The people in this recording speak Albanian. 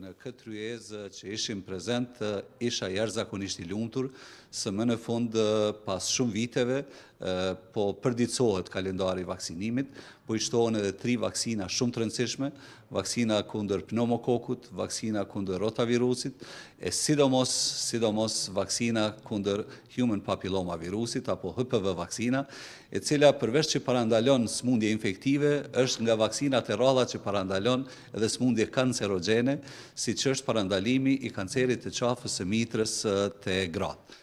në këtë rjezë që ishim prezent, isha jërë zakonisht i lumëtur, së më në fund pas shumë viteve po përdicohet kalendari vaksinimit, po i shtohen edhe tri vaksina shumë të rëndësishme, vaksina kunder pneumokokut, vaksina kunder rotavirusit, e sidomos, sidomos vaksina kunder human papilloma virusit, apo HPV vaksina, e cila përveç që parandalon smundje infektive, është nga vaksinat e ralla që parandalon edhe smundje kancerogene, si që është parandalimi i kancerit të qafës e mitrës të gratë.